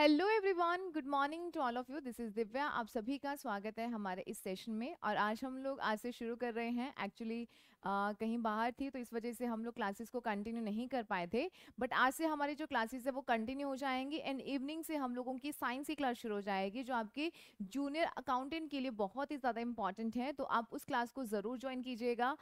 hello everyone good morning to all of you this is Divya आप सभी का स्वागत है हमारे इस सेशन में और आज हम लोग आज से शुरू कर रहे हैं एक्चुअली कहीं बाहर थी तो इस वजह से हम लोग क्लासेस को कंटिन्यू नहीं कर पाए थे बट आज से हमारी जो क्लासेस है वो कंटिन्यू हो जाएंगी एंड इवनिंग से हम लोगों की साइंस की क्लास शुरू हो जाएगी जो आपके जूनियर अकाउंटेंट के लिए बहुत ही ज़्यादा इंपॉर्टेंट है तो आप उस क्लास को ज़रूर ज्वाइन कीजिएगा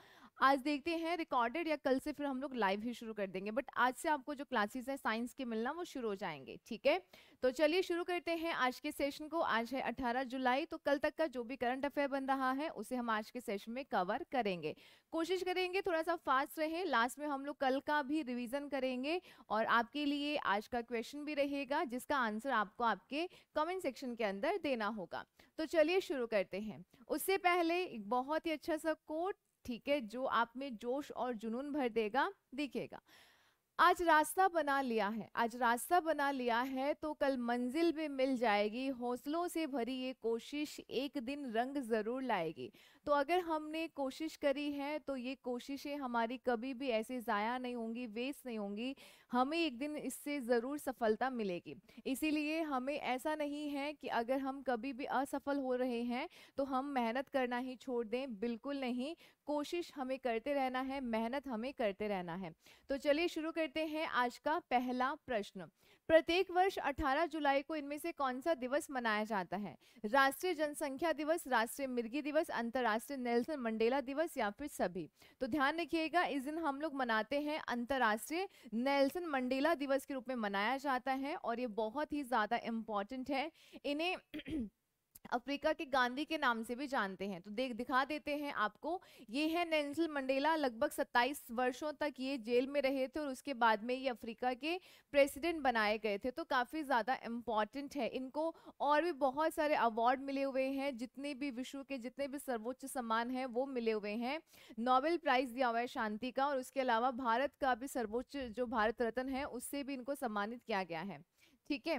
आज देखते हैं रिकॉर्डेड या कल से फिर हम लोग लाइव ही शुरू कर देंगे बट आज से आपको जो क्लासेस हैं साइंस के मिलना वो शुरू हो जाएंगे ठीक है तो चलिए शुरू करते हैं आज के सेशन को आज है 18 जुलाई तो कल तक का जो भी करंट अफेयर बन रहा है उसे हम आज के सेशन में कवर करेंगे कोशिश करेंगे थोड़ा सा फास्ट रहे लास्ट में हम लोग कल का भी रिविजन करेंगे और आपके लिए आज का क्वेश्चन भी रहेगा जिसका आंसर आपको आपके कमेंट सेक्शन के अंदर देना होगा तो चलिए शुरू करते हैं उससे पहले एक बहुत ही अच्छा सा कोट ठीक है जो आप में जोश और जुनून भर देगा दिखेगा आज रास्ता बना लिया है आज रास्ता बना लिया है तो कल मंजिल भी मिल जाएगी हौसलों से भरी ये कोशिश एक दिन रंग ज़रूर लाएगी तो अगर हमने कोशिश करी है तो ये कोशिशें हमारी कभी भी ऐसे ज़ाया नहीं होंगी वेस्ट नहीं होंगी हमें एक दिन इससे ज़रूर सफलता मिलेगी इसीलिए हमें ऐसा नहीं है कि अगर हम कभी भी असफल हो रहे हैं तो हम मेहनत करना ही छोड़ दें बिल्कुल नहीं कोशिश हमें करते रहना है मेहनत हमें करते रहना है तो चलिए शुरू करते हैं आज का पहला प्रश्न प्रत्येक वर्ष 18 जुलाई को इनमें से कौन सा दिवस मनाया जाता है राष्ट्रीय जनसंख्या दिवस राष्ट्रीय मिर्गी दिवस अंतर्राष्ट्रीय नेल्सन मंडेला दिवस या फिर सभी तो ध्यान रखिएगा इस दिन हम लोग मनाते हैं अंतर्राष्ट्रीय नेल्सन मंडेला दिवस के रूप में मनाया जाता है और ये बहुत ही ज़्यादा इम्पोर्टेंट है इन्हें अफ्रीका के गांधी के नाम से भी जानते हैं तो देख दिखा देते हैं आपको ये है नेल्सन मंडेला लगभग 27 वर्षों तक ये जेल में रहे थे और उसके बाद में ये अफ्रीका के प्रेसिडेंट बनाए गए थे तो काफ़ी ज़्यादा इम्पॉर्टेंट है इनको और भी बहुत सारे अवार्ड मिले हुए हैं जितने भी विश्व के जितने भी सर्वोच्च सम्मान हैं वो मिले हुए हैं नोबेल प्राइज़ दिया हुआ है शांति का और उसके अलावा भारत का भी सर्वोच्च जो भारत रत्न है उससे भी इनको सम्मानित किया गया है ठीक है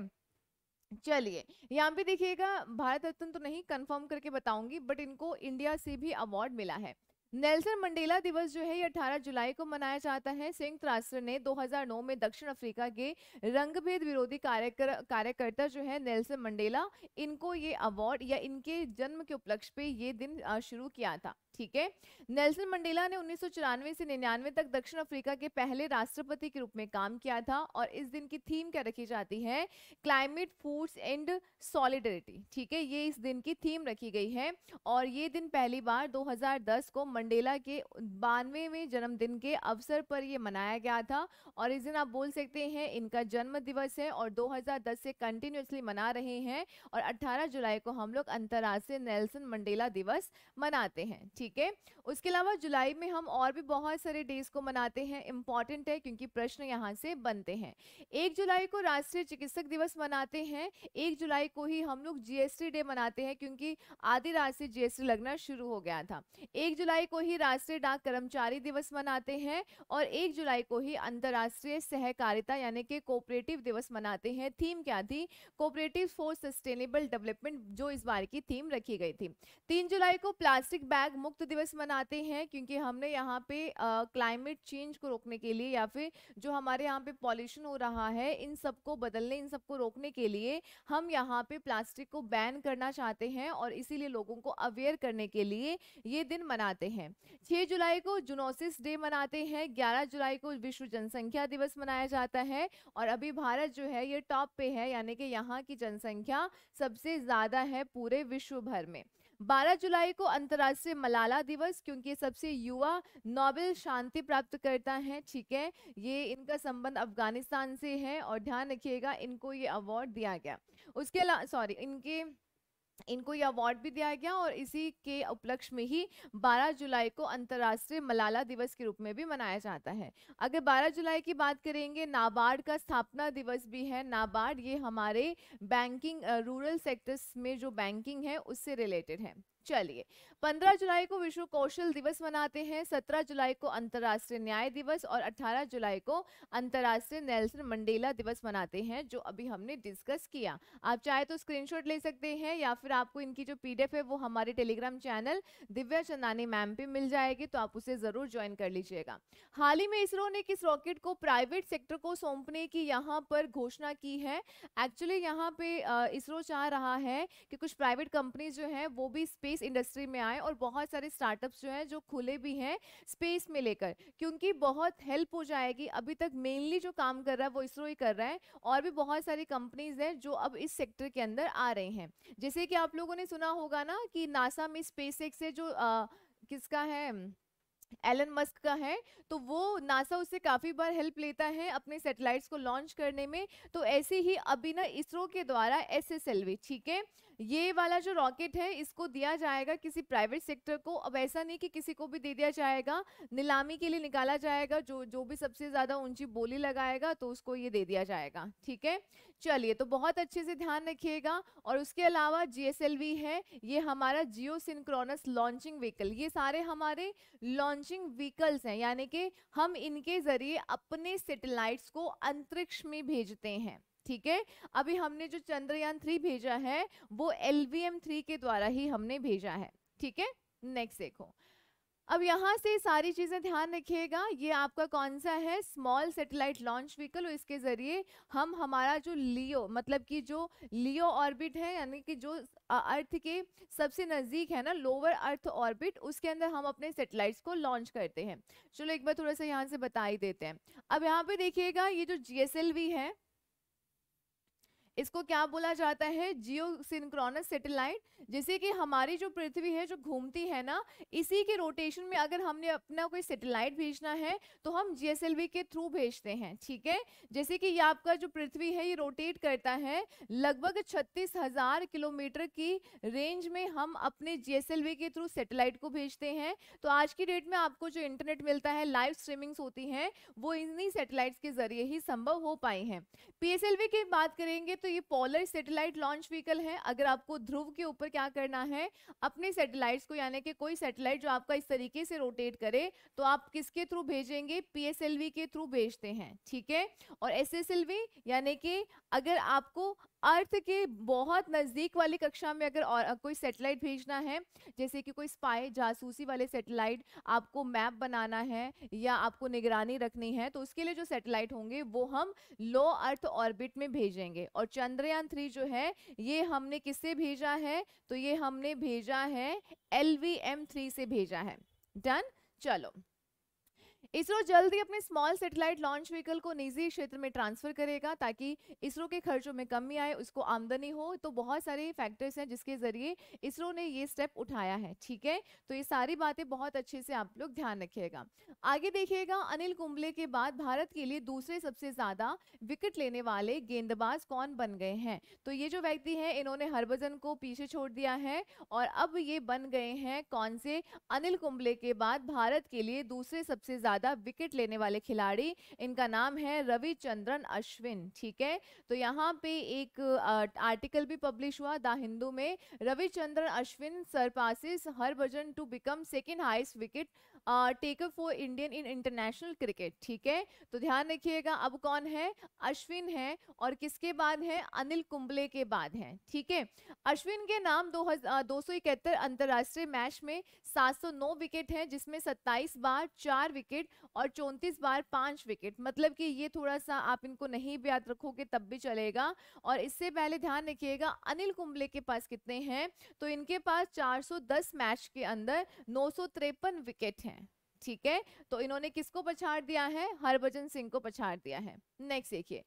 चलिए यहाँ पे देखिएगा भारत रत्न तो नहीं कंफर्म करके बताऊंगी बट इनको इंडिया से भी अवार्ड मिला है नेल्सन मंडेला दिवस जो है ये 18 जुलाई को मनाया जाता है संयुक्त राष्ट्र ने 2009 में दक्षिण अफ्रीका के रंगभेद विरोधी कार्यकर कार्यकर्ता जो है नेल्सन मंडेला इनको ये अवार्ड या इनके जन्म के उपलक्ष्य पे ये दिन शुरू किया था ठीक है नेल्सन मंडेला ने उन्नीस से निन्यानवे तक दक्षिण अफ्रीका के पहले राष्ट्रपति के रूप में काम किया था और इस दिन की थीम क्या रखी जाती है क्लाइमेट फूड्स एंड सॉलिडरिटी ठीक है ये इस दिन की थीम रखी गई है और ये दिन पहली बार 2010 को मंडेला के बानवेवें जन्मदिन के अवसर पर ये मनाया गया था और इस दिन आप बोल सकते हैं इनका जन्म दिवस है और 2010 से कंटिन्यूसली मना रहे हैं और 18 जुलाई को हम लोग अंतर्राष्ट्रीय नेल्सन मंडेला दिवस मनाते हैं ठीक ठीक है उसके अलावा जुलाई में हम और भी बहुत सारे डेज को मनाते हैं इंपॉर्टेंट है क्योंकि प्रश्न यहाँ से बनते हैं एक जुलाई को राष्ट्रीय चिकित्सक दिवस मनाते हैं एक जुलाई को ही हम लोग जीएसटी डे मनाते हैं क्योंकि आधी रात से जीएसटी लगना शुरू हो गया था एक जुलाई को ही राष्ट्रीय डाक कर्मचारी दिवस मनाते हैं और एक जुलाई को ही अंतर्राष्ट्रीय सहकारिता यानी कि कोऑपरेटिव दिवस मनाते हैं थीम क्या थी कोऑपरेटिव फॉर सस्टेनेबल डेवलपमेंट जो इस बार की थीम रखी गई थी तीन जुलाई को प्लास्टिक बैग मुक्त मुक्त तो दिवस मनाते हैं क्योंकि हमने यहाँ पे क्लाइमेट चेंज को रोकने के लिए या फिर जो हमारे यहाँ पे पॉल्यूशन हो रहा है इन सबको बदलने इन सबको रोकने के लिए हम यहाँ पे प्लास्टिक को बैन करना चाहते हैं और इसीलिए लोगों को अवेयर करने के लिए ये दिन मनाते हैं छः जुलाई को जुनोसिस डे मनाते हैं ग्यारह जुलाई को विश्व जनसंख्या दिवस मनाया जाता है और अभी भारत जो है ये टॉप पे है यानी कि यहाँ की जनसंख्या सबसे ज़्यादा है पूरे विश्व भर में 12 जुलाई को अंतर्राष्ट्रीय मलाला दिवस क्योंकि सबसे युवा नोबेल शांति प्राप्त करता है ठीक है ये इनका संबंध अफगानिस्तान से है और ध्यान रखिएगा इनको ये अवार्ड दिया गया उसके अलावा सॉरी इनके इनको ये अवार्ड भी दिया गया और इसी के उपलक्ष्य में ही 12 जुलाई को अंतर्राष्ट्रीय मलाला दिवस के रूप में भी मनाया जाता है अगर 12 जुलाई की बात करेंगे नाबार्ड का स्थापना दिवस भी है नाबार्ड ये हमारे बैंकिंग रूरल सेक्टर्स में जो बैंकिंग है उससे रिलेटेड है चलिए 15 जुलाई को विश्व कौशल दिवस मनाते हैं 17 जुलाई को अंतर्राष्ट्रीय न्याय दिवस और 18 जुलाई को अंतर्राष्ट्रीय नेल्सन मंडेला दिवस मनाते हैं जो अभी हमने डिस्कस किया आप चाहे तो स्क्रीनशॉट ले सकते हैं या फिर आपको इनकी जो पीडीएफ है वो हमारे Telegram channel Divya Chandani ma'am पे मिल जाएगी तो आप उसे ज़रूर ज्वाइन कर लीजिएगा हाल ही में इसरो ने किस रॉकेट को प्राइवेट सेक्टर को सौंपने की यहाँ पर घोषणा की है एक्चुअली यहाँ पे इसरो चाह रहा है कि कुछ प्राइवेट कंपनीज जो है वो भी स्पेस स्पेस इंडस्ट्री में आए और बहुत सारे स्टार्टअप्स जो हैं जो खुले भी हैं स्पेस में लेकर क्योंकि बहुत हेल्प हो जाएगी अभी तक मेनली जो काम कर रहा है वो इसरो ही कर रहा है और भी बहुत सारी कंपनीज हैं जो अब इस सेक्टर के अंदर आ रहे हैं जैसे कि आप लोगों ने सुना होगा ना कि नासा में स्पेस है जो आ, किसका है एलन मस्क का है तो वो नासा उससे काफ़ी बार हेल्प लेता है अपने सैटेलाइट्स को लॉन्च करने में तो ऐसे ही अभी ना इसरो के द्वारा एस एस ठीक है ये वाला जो रॉकेट है इसको दिया जाएगा किसी प्राइवेट सेक्टर को अब ऐसा नहीं कि किसी को भी दे दिया जाएगा नीलामी के लिए निकाला जाएगा जो जो भी सबसे ज़्यादा ऊंची बोली लगाएगा तो उसको ये दे दिया जाएगा ठीक है चलिए तो बहुत अच्छे से ध्यान रखिएगा और उसके अलावा जी है ये हमारा जियो सिंक्रोनस लॉन्चिंग व्हीकल ये सारे हमारे लॉन्चिंग व्हीकल्स हैं यानी कि हम इनके ज़रिए अपने सेटेलाइट्स को अंतरिक्ष में भेजते हैं ठीक है अभी हमने जो चंद्रयान थ्री भेजा है वो एल वी एम थ्री के द्वारा ही हमने भेजा है ठीक है नेक्स्ट देखो अब यहाँ से सारी चीज़ें ध्यान रखिएगा ये आपका कौन सा है स्मॉल सेटेलाइट लॉन्च व्हीकल और इसके ज़रिए हम हमारा जो लियो मतलब कि जो लियो ऑर्बिट है यानी कि जो अर्थ के सबसे नज़दीक है ना लोअर अर्थ ऑर्बिट उसके अंदर हम अपने सेटेलाइट्स को लॉन्च करते हैं चलो एक बार थोड़ा सा यहाँ से बता ही देते हैं अब यहाँ पर देखिएगा ये जो जी है इसको क्या बोला जाता है जियो सिंक्रोनस सेटेलाइट जैसे कि हमारी जो पृथ्वी है जो घूमती है ना इसी के रोटेशन में अगर हमने अपना कोई सेटेलाइट भेजना है तो हम जीएसएलवी के थ्रू भेजते हैं ठीक है जैसे कि ये आपका जो पृथ्वी है ये रोटेट करता है लगभग छत्तीस हजार किलोमीटर की रेंज में हम अपने जी के थ्रू सेटेलाइट को भेजते हैं तो आज की डेट में आपको जो इंटरनेट मिलता है लाइव स्ट्रीमिंग्स होती हैं वो इन्हीं सेटेलाइट के जरिए ही संभव हो पाई हैं पी की बात करेंगे तो ये पोलर सेटेलाइट लॉन्च व्हीकल है अगर आपको ध्रुव के ऊपर क्या करना है अपने सैटेलाइट्स को यानी कि कोई सैटेलाइट जो आपका इस तरीके से रोटेट करे तो आप किसके थ्रू भेजेंगे पीएसएलवी के थ्रू भेजते हैं ठीक है और एसएसएलवी यानी कि अगर आपको अर्थ के बहुत नज़दीक वाली कक्षा में अगर और कोई सेटेलाइट भेजना है जैसे कि कोई स्पाई जासूसी वाले सेटेलाइट आपको मैप बनाना है या आपको निगरानी रखनी है तो उसके लिए जो सेटेलाइट होंगे वो हम लो अर्थ ऑर्बिट में भेजेंगे और चंद्रयान थ्री जो है ये हमने किससे भेजा है तो ये हमने भेजा है एल से भेजा है डन चलो इसरो जल्दी अपने स्मॉल सैटेलाइट लॉन्च व्हीकल को निजी क्षेत्र में ट्रांसफर करेगा ताकि इसरो के खर्चों में कमी आए उसको आमदनी हो तो बहुत सारे फैक्टर्स हैं जिसके जरिए इसरो ने ये स्टेप उठाया है ठीक है तो ये सारी बातें बहुत अच्छे से आप लोग ध्यान रखिएगा आगे देखिएगा अनिल कुंबले के बाद भारत के लिए दूसरे सबसे ज्यादा विकेट लेने वाले गेंदबाज कौन बन गए हैं तो ये जो व्यक्ति है इन्होंने हरभजन को पीछे छोड़ दिया है और अब ये बन गए हैं कौन से अनिल कुंबले के बाद भारत के लिए दूसरे सबसे ज्यादा ज़्यादा विकेट लेने वाले खिलाड़ी इनका नाम है रविचंद्रन अश्विन ठीक है तो यहाँ पे एक आर्टिकल भी पब्लिश हुआ द हिंदू में Ravichandran Ashwin surpasses Harbhajan to become second highest wicket taker for Indian in international cricket ठीक है तो ध्यान रखिएगा अब कौन है अश्विन है और किसके बाद है अनिल कुंबले के बाद है ठीक है अश्विन के नाम दो, दो अंतर्राष्ट्रीय मैच में 709 विकेट हैं जिसमें 27 बार चार विकेट और 34 बार पांच विकेट मतलब कि ये थोड़ा सा आप इनको नहीं भी याद रखोगे तब भी चलेगा और इससे पहले ध्यान रखिएगा अनिल कुंबले के पास कितने हैं तो इनके पास चार मैच के अंदर नौ विकेट हैं ठीक है तो इन्होंने किसको पछाड़ दिया है हरभजन सिंह को पछाड़ दिया है नेक्स्ट देखिए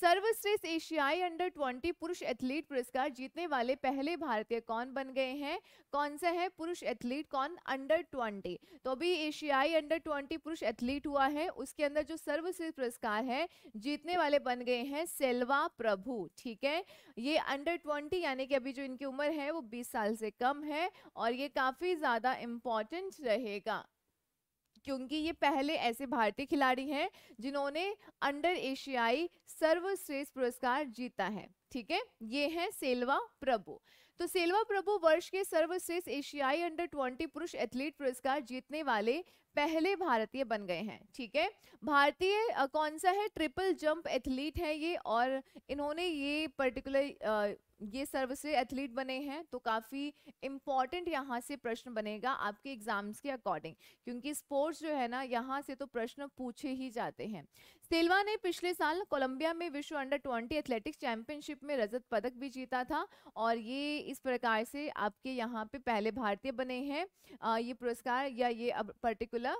सर्वश्रेष्ठ एशियाई अंडर 20 पुरुष एथलीट पुरस्कार जीतने वाले पहले भारतीय कौन बन गए हैं कौन सा है पुरुष एथलीट कौन अंडर 20 तो अभी एशियाई अंडर 20 पुरुष एथलीट हुआ है उसके अंदर जो सर्वश्रेष्ठ पुरस्कार है जीतने वाले बन गए हैं सेल्वा प्रभु ठीक है ये अंडर 20 यानी कि अभी जो इनकी उम्र है वो बीस साल से कम है और ये काफ़ी ज़्यादा इम्पोर्टेंट रहेगा क्योंकि ये पहले ऐसे भारतीय खिलाड़ी हैं जिन्होंने अंडर एशियाई सर्वश्रेष्ठ पुरस्कार जीता है ठीक है ये है सेलवा प्रभु तो सेलवा प्रभु वर्ष के सर्वश्रेष्ठ एशियाई अंडर ट्वेंटी पुरुष एथलीट पुरस्कार जीतने वाले पहले भारतीय बन गए हैं ठीक है भारतीय कौन सा है ट्रिपल जंप एथलीट है ये और इन्होंने ये पर्टिकुलर ये सर्वश्रेष्ठ एथलीट बने हैं तो काफ़ी इम्पॉर्टेंट यहाँ से प्रश्न बनेगा आपके एग्जाम्स के अकॉर्डिंग क्योंकि स्पोर्ट्स जो है ना यहाँ से तो प्रश्न पूछे ही जाते हैं सेल्वा ने पिछले साल कोलंबिया में विश्व अंडर ट्वेंटी एथलेटिक्स चैंपियनशिप में रजत पदक भी जीता था और ये इस प्रकार से आपके यहाँ पे पहले भारतीय बने हैं ये पुरस्कार या ये अब पर्टिकुलर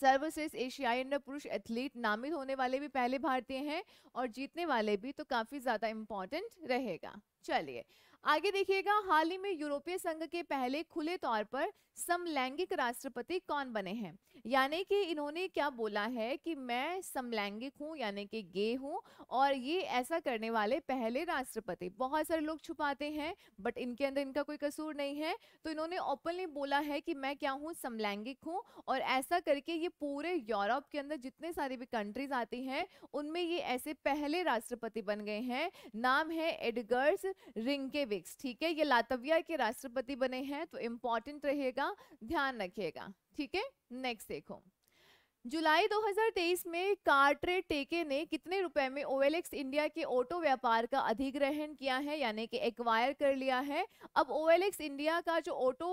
सर्वश्रेष्ठ एशियाई अंडर पुरुष एथलीट नामित होने वाले भी पहले भारतीय हैं और जीतने वाले भी तो काफ़ी ज़्यादा इम्पॉर्टेंट रहेगा चलिए आगे देखिएगा हाल ही में यूरोपीय संघ के पहले खुले तौर पर समलैंगिक राष्ट्रपति कौन बने हैं यानी कि इन्होंने क्या बोला है कि मैं समलैंगिक हूँ यानी कि गे हूँ और ये ऐसा करने वाले पहले राष्ट्रपति बहुत सारे लोग छुपाते हैं बट इनके अंदर इनका कोई कसूर नहीं है तो इन्होंने ओपनली बोला है कि मैं क्या हूँ समलैंगिक हूँ और ऐसा करके ये पूरे यूरोप के अंदर जितने सारी भी कंट्रीज आती हैं उनमें ये ऐसे पहले राष्ट्रपति बन गए हैं नाम है एडगर्स रिंग वेक्स ठीक है ये लातविया के राष्ट्रपति बने हैं तो इम्पोर्टेंट रहेगा ध्यान रखिएगा ठीक है नेक्स्ट देखो जुलाई 2023 में कार्ट्रेड टेके ने कितने रुपए में ओएलएक्स इंडिया के ऑटो व्यापार का अधिग्रहण किया है यानी कि एक्वायर कर लिया है अब ओएलएक्स इंडिया का जो ऑटो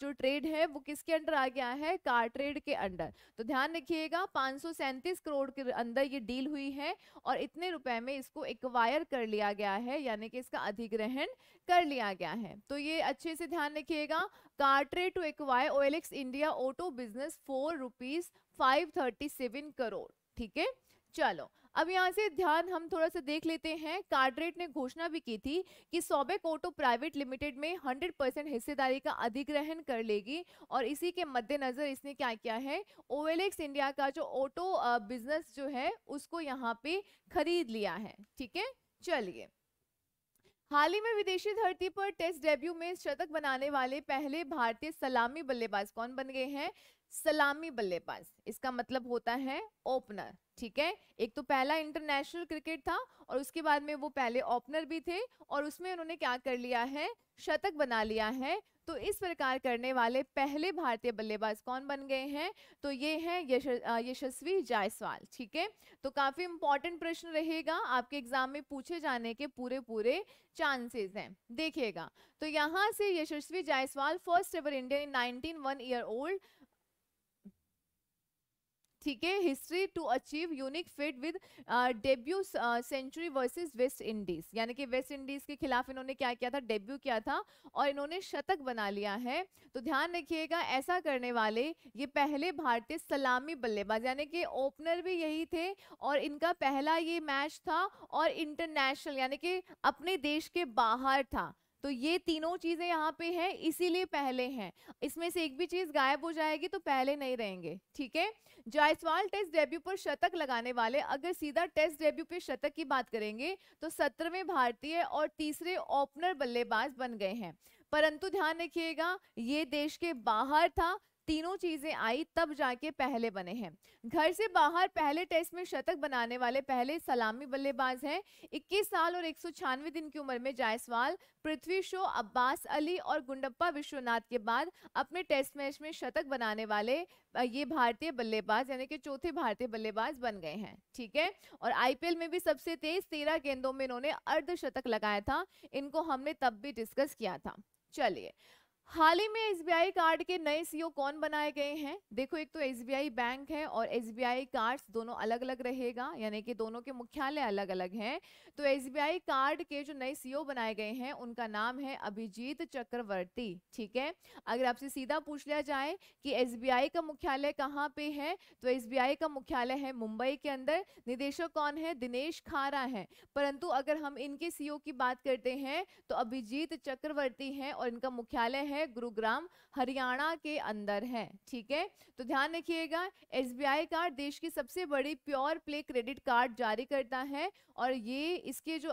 जो ट्रेड है वो किसके अंडर आ गया है कार्ट्रेड के अंडर तो ध्यान रखिएगा पाँच करोड़ के अंदर ये डील हुई है और इतने रुपए में इसको एक्वायर कर लिया गया है यानी कि इसका अधिग्रहण कर लिया गया है तो ये अच्छे से ध्यान रखिएगा CarTrade to acquire OLX India auto business for rupees 537 crore ठीक है चलो अब यहाँ से ध्यान हम थोड़ा सा देख लेते हैं कार्डरेट ने घोषणा भी की थी कि सोबेक ऑटो प्राइवेट लिमिटेड में 100 परसेंट हिस्सेदारी का अधिग्रहण कर लेगी और इसी के मद्देनज़र इसने क्या किया है ओवेलेक्स इंडिया का जो ऑटो बिजनेस जो है उसको यहाँ पे खरीद लिया है ठीक है चलिए हाल ही में विदेशी धरती पर टेस्ट डेब्यू में शतक बनाने वाले पहले भारतीय सलामी बल्लेबाज कौन बन गए हैं सलामी बल्लेबाज इसका मतलब होता है ओपनर ठीक है एक तो पहला इंटरनेशनल क्रिकेट था और उसके बाद में वो पहले ओपनर भी थे और उसमें उन्होंने क्या कर लिया है शतक बना लिया है तो इस प्रकार करने वाले पहले भारतीय बल्लेबाज कौन बन गए हैं तो ये हैं यशस्वी जायसवाल ठीक है तो काफ़ी इंपॉर्टेंट प्रश्न रहेगा आपके एग्जाम में पूछे जाने के पूरे पूरे चांसेस हैं देखिएगा तो यहाँ से Yashasvi Jaiswal first ever Indian in nineteen one year old ठीक है history to achieve unique feat with debut century versus West Indies यानी कि वेस्ट इंडीज के खिलाफ इन्होंने क्या किया था डेब्यू किया था और इन्होंने शतक बना लिया है तो ध्यान रखिएगा ऐसा करने वाले ये पहले भारतीय सलामी बल्लेबाज यानी कि ओपनर भी यही थे और इनका पहला ये मैच था और इंटरनेशनल यानी कि अपने देश के बाहर था तो ये तीनों चीज़ें यहाँ पे हैं इसीलिए पहले हैं इसमें से एक भी चीज़ गायब हो जाएगी तो पहले नहीं रहेंगे ठीक है जायसवाल टेस्ट डेब्यू पर शतक लगाने वाले अगर सीधा टेस्ट डेब्यू पे शतक की बात करेंगे तो सत्रहवें भारतीय और तीसरे ओपनर बल्लेबाज बन गए हैं परंतु ध्यान रखिएगा ये देश के बाहर था तीनों चीजें आई तब जाके पहले बने हैं घर से बाहर पहले टेस्ट में शतक बनाने वाले पहले सलामी बल्लेबाज हैं 21 साल और एक दिन की उम्र में जायसवाल पृथ्वी शो अब्बास अली और गुंडप्पा विश्वनाथ के बाद अपने टेस्ट मैच में शतक बनाने वाले ये भारतीय बल्लेबाज यानी कि चौथे भारतीय बल्लेबाज बन गए हैं ठीक है और आईपीएल में भी सबसे तेज तेरह गेंदों में इन्होंने अर्धशतक लगाया था इनको हमने तब भी डिस्कस किया था चलिए हाल ही में एसबीआई कार्ड के नए सीईओ कौन बनाए गए हैं देखो एक तो एसबीआई बैंक है और एसबीआई कार्ड्स दोनों अलग अलग रहेगा यानी कि दोनों के मुख्यालय अलग अलग हैं तो एसबीआई कार्ड के जो नए सीईओ बनाए गए हैं उनका नाम है अभिजीत चक्रवर्ती ठीक है अगर आपसे सीधा पूछ लिया जाए कि एस का मुख्यालय कहाँ पे है तो एस का मुख्यालय है मुंबई के अंदर निदेशक कौन है दिनेश खारा है परंतु अगर हम इनके सी की बात करते हैं तो अभिजीत चक्रवर्ती है और इनका मुख्यालय है है गुरुग्राम हरियाणा के अंदर है ठीक है तो ध्यान रखिएगा एस कार्ड देश की सबसे बड़ी प्योर प्ले क्रेडिट कार्ड जारी करता है और ये इसके जो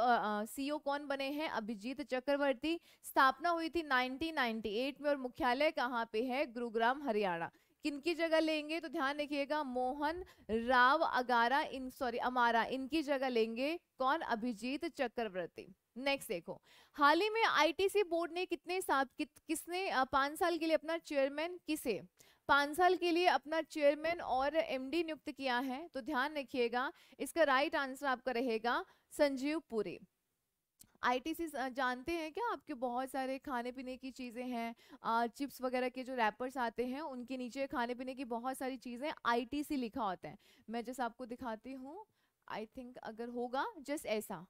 सी कौन बने हैं अभिजीत चक्रवर्ती स्थापना हुई थी 1998 में और मुख्यालय कहाँ पे है गुरुग्राम हरियाणा किन की जगह लेंगे तो ध्यान रखिएगा मोहन राव अगारा इन सॉरी अमारा इनकी जगह लेंगे कौन अभिजीत चक्रवर्ती नेक्स्ट देखो हाल ही में आईटीसी बोर्ड ने कितने साहब कि, किसने पांच साल के लिए अपना चेयरमैन किसे पांच साल के लिए अपना चेयरमैन और एमडी नियुक्त किया है तो ध्यान रखिएगा इसका राइट आंसर आपका रहेगा संजीव पुरी आईटीसी जानते हैं क्या आपके बहुत सारे खाने पीने की चीज़ें हैं चिप्स वगैरह के जो रैपर्स आते हैं उनके नीचे खाने पीने की बहुत सारी चीज़ें आईटीसी लिखा होता है मैं जैसे आपको दिखाती हूँ आई थिंक अगर होगा जस्ट ऐसा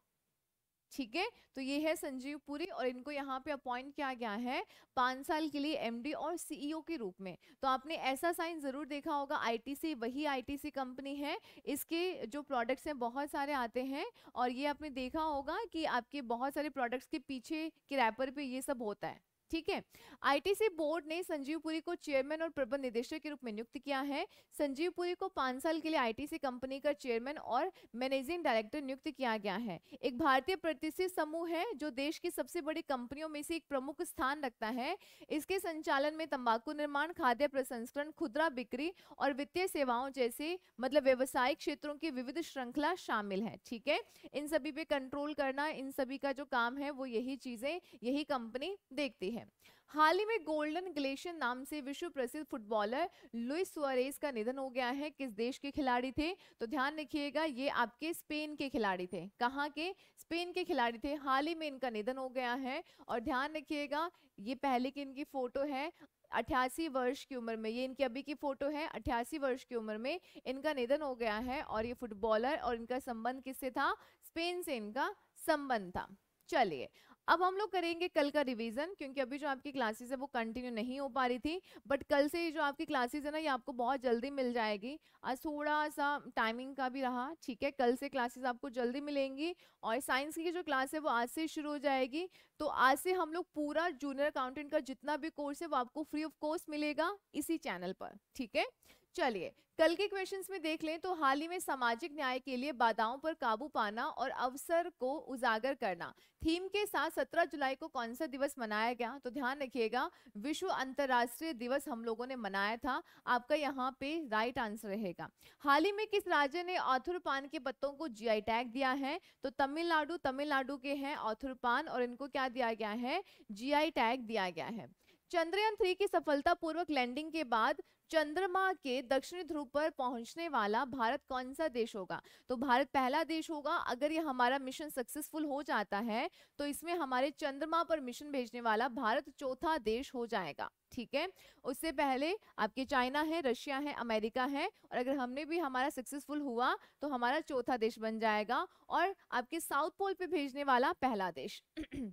ठीक है तो ये है संजीव पुरी और इनको यहाँ पे अपॉइंट किया गया है पाँच साल के लिए एमडी और सीईओ e के रूप में तो आपने ऐसा साइन ज़रूर देखा होगा आईटीसी वही आईटीसी कंपनी है इसके जो प्रोडक्ट्स हैं बहुत सारे आते हैं और ये आपने देखा होगा कि आपके बहुत सारे प्रोडक्ट्स के पीछे के रैपर पे ये सब होता है ठीक है आईटीसी बोर्ड ने संजीव पुरी को चेयरमैन और प्रबंध निदेशक के रूप में नियुक्त किया है संजीव पुरी को पांच साल के लिए आईटीसी कंपनी का चेयरमैन और मैनेजिंग डायरेक्टर नियुक्त किया गया है एक भारतीय प्रतिष्ठित समूह है जो देश की सबसे बड़ी कंपनियों में से एक प्रमुख स्थान रखता है इसके संचालन में तंबाकू निर्माण खाद्य प्रसंस्करण खुदरा बिक्री और वित्तीय सेवाओं जैसे मतलब व्यवसायिक क्षेत्रों की विविध श्रृंखला शामिल है ठीक है इन सभी पे कंट्रोल करना इन सभी का जो काम है वो यही चीजें यही कंपनी देखती है है हाल ही में गोल्डन ग्लेशियर नाम से विश्व प्रसिद्ध फुटबॉलर लुइस सुअरेस का निधन हो गया है किस देश के खिलाड़ी थे तो ध्यान रखिएगा ये आपके स्पेन के खिलाड़ी थे कहाँ के स्पेन के खिलाड़ी थे हाल ही में इनका निधन हो गया है और ध्यान रखिएगा ये पहले की इनकी फोटो है अठासी वर्ष की उम्र में ये इनकी अभी की फ़ोटो है अठासी वर्ष की उम्र में इनका निधन हो गया है और ये फुटबॉलर और इनका संबंध किससे था स्पेन से इनका संबंध था चलिए अब हम लोग करेंगे कल का रिविजन क्योंकि अभी जो आपकी क्लासेस है वो कंटिन्यू नहीं हो पा रही थी बट कल से जो आपकी क्लासेस है ना ये आपको बहुत जल्दी मिल जाएगी आज थोड़ा सा टाइमिंग का भी रहा ठीक है कल से क्लासेस आपको जल्दी मिलेंगी और साइंस की जो क्लास है वो आज से शुरू हो जाएगी तो आज से हम लोग पूरा जूनियर अकाउंटेंट का जितना भी कोर्स है वो आपको फ्री ऑफ कॉस्ट मिलेगा इसी चैनल पर ठीक है चलिए कल के क्वेश्चंस में देख लें तो हाल ही में सामाजिक न्याय के लिए बाधाओं पर काबू पाना और अवसर को उजागर करना थीम के साथ 17 जुलाई को कौन सा दिवस मनाया गया तो ध्यान रखिएगा विश्व अंतर्राष्ट्रीय दिवस हम लोगों ने मनाया था आपका यहाँ पे राइट आंसर रहेगा हाल ही में किस राज्य ने ऑथुर पान के पत्तों को जी टैग दिया है तो तमिलनाडु तमिलनाडु के हैं ऑथुर पान और इनको क्या क्या दिया गया है जी टैग दिया गया है चंद्रयान थ्री की सफलता पूर्वक लैंडिंग के बाद चंद्रमा के दक्षिणी ध्रुव पर पहुंचने वाला भारत कौन सा देश होगा तो भारत पहला देश होगा अगर ये हमारा मिशन सक्सेसफुल हो जाता है तो इसमें हमारे चंद्रमा पर मिशन भेजने वाला भारत चौथा देश हो जाएगा ठीक है उससे पहले आपके चाइना है रशिया है अमेरिका है और अगर हमने भी हमारा सक्सेसफुल हुआ तो हमारा चौथा देश बन जाएगा और आपके साउथ पोल पर भेजने वाला पहला देश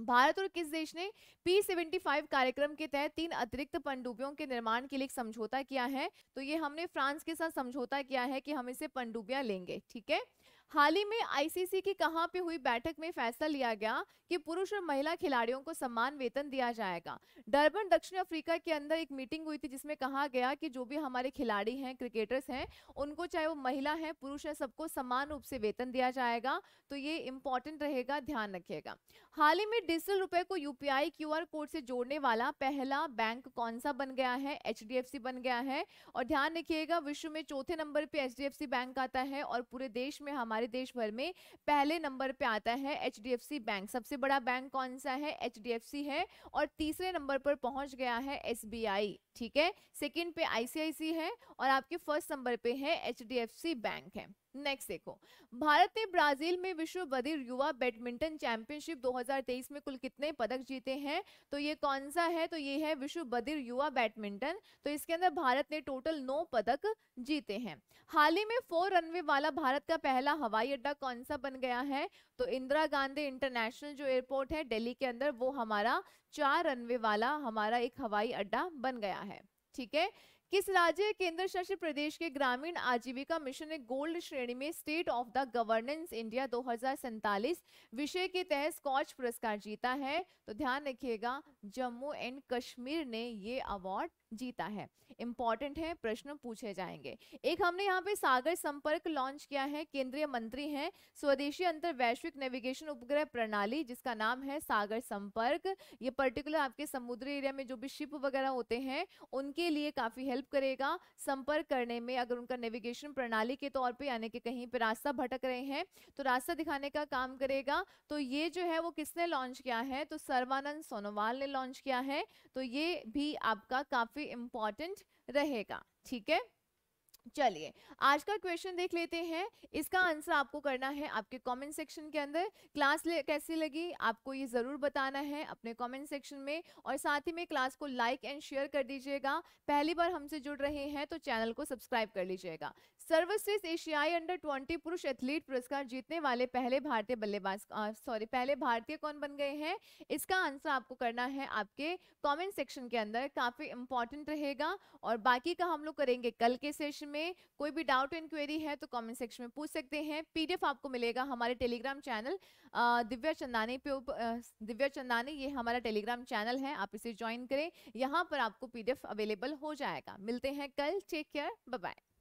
भारत और किस देश ने पी सेवेंटी फाइव कार्यक्रम के तहत तीन अतिरिक्त पनडुब्बियों के निर्माण के लिए एक समझौता किया है तो ये हमने फ्रांस के साथ समझौता किया है कि हम इसे पनडुब्बियां लेंगे ठीक है हाल ही में आईसीसी की कहां पे हुई बैठक में फैसला लिया गया कि पुरुष और महिला खिलाड़ियों को समान वेतन दिया जाएगा डरबन दक्षिण अफ्रीका के अंदर एक मीटिंग हुई थी जिसमें कहा गया कि जो भी हमारे खिलाड़ी हैं क्रिकेटर्स हैं उनको चाहे वो महिला है पुरुष है सबको समान रूप से वेतन दिया जाएगा तो ये इंपॉर्टेंट रहेगा ध्यान रखिएगा हाल ही में डिजिटल रुपए को यूपीआई क्यूआर कोड से जोड़ने वाला पहला बैंक कौन सा बन गया है एच बन गया है और ध्यान रखिएगा विश्व में चौथे नंबर पर एच बैंक आता है और पूरे देश में हमारे हमारे देश भर में पहले नंबर पे आता है एच बैंक सबसे बड़ा बैंक कौन सा है एच है और तीसरे नंबर पर पहुंच गया है एस ठीक है सेकंड पे आईसीआईसी है और आपके फर्स्ट नंबर पे है एच बैंक है नेक्स्ट देखो भारत ने ब्राजील में विश्व बधिर युवा बैडमिंटन चैंपियनशिप 2023 में कुल कितने पदक जीते हैं तो ये कौन सा है तो ये है विश्व बधिर युवा बैडमिंटन तो इसके अंदर भारत ने टोटल नौ पदक जीते हैं हाल ही में फोर रनवे वाला भारत का पहला हवाई अड्डा कौन सा बन गया है तो इंदिरा गांधी इंटरनेशनल जो एयरपोर्ट है दिल्ली के अंदर वो हमारा चार रनवे वाला हमारा एक हवाई अड्डा बन गया है ठीक है किस राज्य केंद्र शासित प्रदेश के ग्रामीण आजीविका मिशन ने गोल्ड श्रेणी में state of the governance India दो विषय के तहत स्कॉच पुरस्कार जीता है तो ध्यान रखिएगा जम्मू एंड कश्मीर ने ये अवार्ड जीता है इंपॉर्टेंट है प्रश्न पूछे जाएंगे एक हमने यहाँ पे सागर संपर्क लॉन्च किया है केंद्रीय मंत्री हैं स्वदेशी अंतर वैश्विक नेविगेशन उपग्रह प्रणाली जिसका नाम है सागर संपर्क ये पर्टिकुलर आपके समुद्री एरिया में जो भी शिप वगैरह होते हैं उनके लिए काफ़ी हेल्प करेगा संपर्क करने में अगर उनका नेविगेशन प्रणाली के तौर पर यानी कि कहीं पर रास्ता भटक रहे हैं तो रास्ता दिखाने का काम करेगा तो ये जो है वो किसने लॉन्च किया है तो सर्वानंद सोनोवाल ने लॉन्च किया है तो ये भी आपका काफ़ी काफ़ी इंपॉर्टेंट रहेगा ठीक है चलिए आज का क्वेश्चन देख लेते हैं इसका आंसर आपको करना है आपके कमेंट सेक्शन के अंदर क्लास कैसी लगी आपको ये ज़रूर बताना है अपने कमेंट सेक्शन में और साथ ही में क्लास को लाइक एंड शेयर कर दीजिएगा पहली बार हमसे जुड़ रहे हैं तो चैनल को सब्सक्राइब कर लीजिएगा सर्वश्रेष्ठ एशियाई अंडर ट्वेंटी पुरुष एथलीट पुरस्कार जीतने वाले पहले भारतीय बल्लेबाज सॉरी पहले भारतीय कौन बन गए हैं इसका आंसर आपको करना है आपके कॉमेंट सेक्शन के अंदर काफ़ी इंपॉर्टेंट रहेगा और बाकी का हम लोग करेंगे कल के सेशन में कोई भी डाउट इंक्वायरी है तो कमेंट सेक्शन में पूछ सकते हैं पीडीएफ आपको मिलेगा हमारे टेलीग्राम चैनल दिव्या चंदानी पे दिव्या चंदानी ये हमारा टेलीग्राम चैनल है आप इसे ज्वाइन करें यहाँ पर आपको पीडीएफ अवेलेबल हो जाएगा मिलते हैं कल टेक केयर बाय